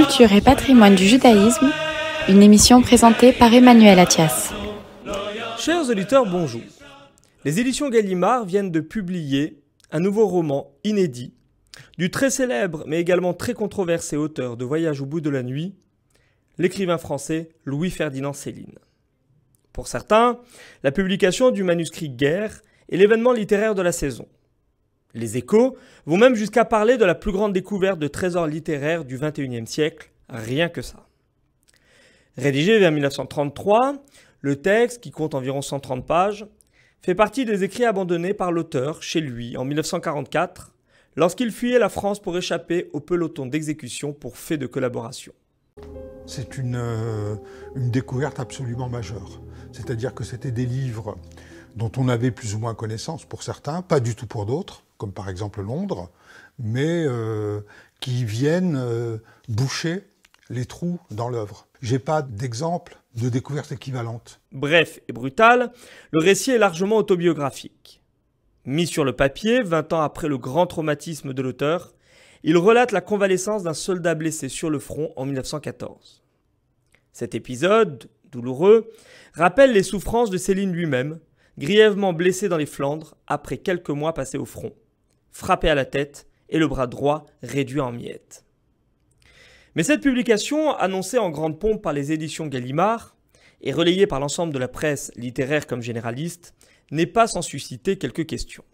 Culture et patrimoine du judaïsme, une émission présentée par Emmanuel Athias. Chers auditeurs, bonjour. Les éditions Gallimard viennent de publier un nouveau roman inédit du très célèbre mais également très controversé auteur de Voyage au bout de la nuit, l'écrivain français Louis-Ferdinand Céline. Pour certains, la publication du manuscrit Guerre est l'événement littéraire de la saison. Les échos vont même jusqu'à parler de la plus grande découverte de trésors littéraires du XXIe siècle, rien que ça. Rédigé vers 1933, le texte, qui compte environ 130 pages, fait partie des écrits abandonnés par l'auteur chez lui en 1944, lorsqu'il fuyait la France pour échapper au peloton d'exécution pour fait de collaboration. C'est une, euh, une découverte absolument majeure. C'est-à-dire que c'était des livres dont on avait plus ou moins connaissance pour certains, pas du tout pour d'autres, comme par exemple Londres, mais euh, qui viennent euh, boucher les trous dans l'œuvre. J'ai pas d'exemple de découverte équivalente. Bref et brutal, le récit est largement autobiographique. Mis sur le papier, 20 ans après le grand traumatisme de l'auteur, il relate la convalescence d'un soldat blessé sur le front en 1914. Cet épisode, douloureux, rappelle les souffrances de Céline lui-même, grièvement blessé dans les Flandres après quelques mois passés au front frappé à la tête et le bras droit réduit en miettes. Mais cette publication, annoncée en grande pompe par les éditions Gallimard et relayée par l'ensemble de la presse littéraire comme généraliste, n'est pas sans susciter quelques questions.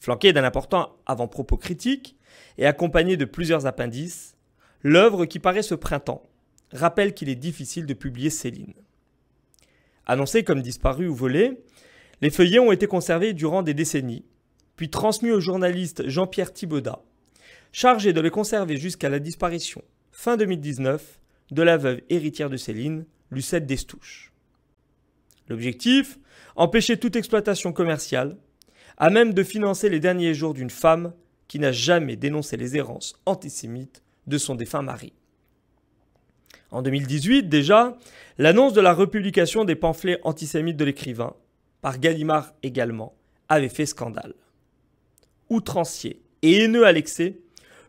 Flanquée d'un important avant-propos critique et accompagnée de plusieurs appendices, l'œuvre qui paraît ce printemps rappelle qu'il est difficile de publier Céline. Annoncée comme disparue ou volée, les feuillets ont été conservés durant des décennies puis transmis au journaliste Jean-Pierre Thibaudat, chargé de les conserver jusqu'à la disparition, fin 2019, de la veuve héritière de Céline, Lucette Destouche. L'objectif Empêcher toute exploitation commerciale, à même de financer les derniers jours d'une femme qui n'a jamais dénoncé les errances antisémites de son défunt mari. En 2018 déjà, l'annonce de la republication des pamphlets antisémites de l'écrivain, par Gallimard également, avait fait scandale outrancier et haineux à l'excès,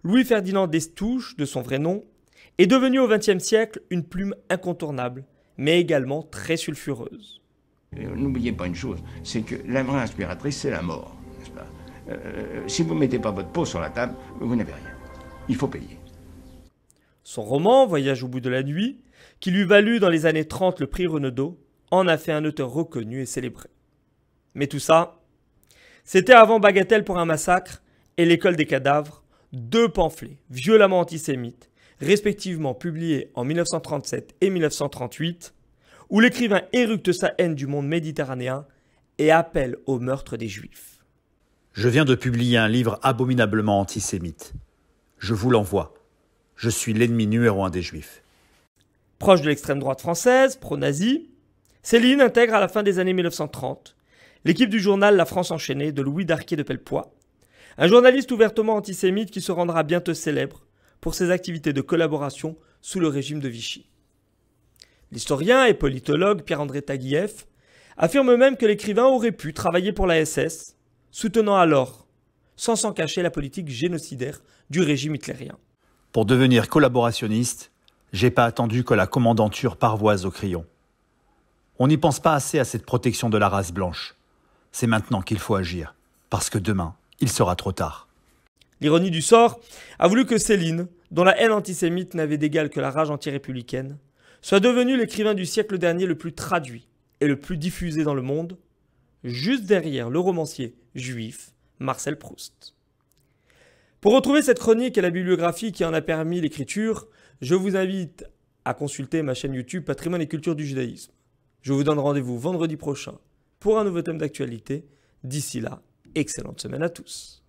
Louis-Ferdinand Destouches, de son vrai nom, est devenu au XXe siècle une plume incontournable, mais également très sulfureuse. Euh, n'oubliez pas une chose, c'est que la vraie inspiratrice, c'est la mort, ce pas euh, euh, Si vous ne mettez pas votre peau sur la table, vous n'avez rien. Il faut payer. Son roman, Voyage au bout de la nuit, qui lui valut dans les années 30 le prix Renaudot, en a fait un auteur reconnu et célébré. Mais tout ça, c'était avant Bagatelle pour un massacre et l'école des cadavres, deux pamphlets violemment antisémites, respectivement publiés en 1937 et 1938, où l'écrivain éructe sa haine du monde méditerranéen et appelle au meurtre des juifs. Je viens de publier un livre abominablement antisémite. Je vous l'envoie. Je suis l'ennemi numéro un des juifs. Proche de l'extrême droite française, pro nazi Céline intègre à la fin des années 1930 L'équipe du journal La France enchaînée de Louis Darquet de Pellepoix, un journaliste ouvertement antisémite qui se rendra bientôt célèbre pour ses activités de collaboration sous le régime de Vichy. L'historien et politologue Pierre-André Taguieff affirme même que l'écrivain aurait pu travailler pour la SS, soutenant alors, sans s'en cacher, la politique génocidaire du régime hitlérien. Pour devenir collaborationniste, j'ai pas attendu que la commandanture parvoise au crayon. On n'y pense pas assez à cette protection de la race blanche c'est maintenant qu'il faut agir, parce que demain, il sera trop tard. L'ironie du sort a voulu que Céline, dont la haine antisémite n'avait d'égal que la rage antirépublicaine, soit devenue l'écrivain du siècle dernier le plus traduit et le plus diffusé dans le monde, juste derrière le romancier juif Marcel Proust. Pour retrouver cette chronique et la bibliographie qui en a permis l'écriture, je vous invite à consulter ma chaîne YouTube Patrimoine et culture du judaïsme. Je vous donne rendez-vous vendredi prochain pour un nouveau thème d'actualité. D'ici là, excellente semaine à tous.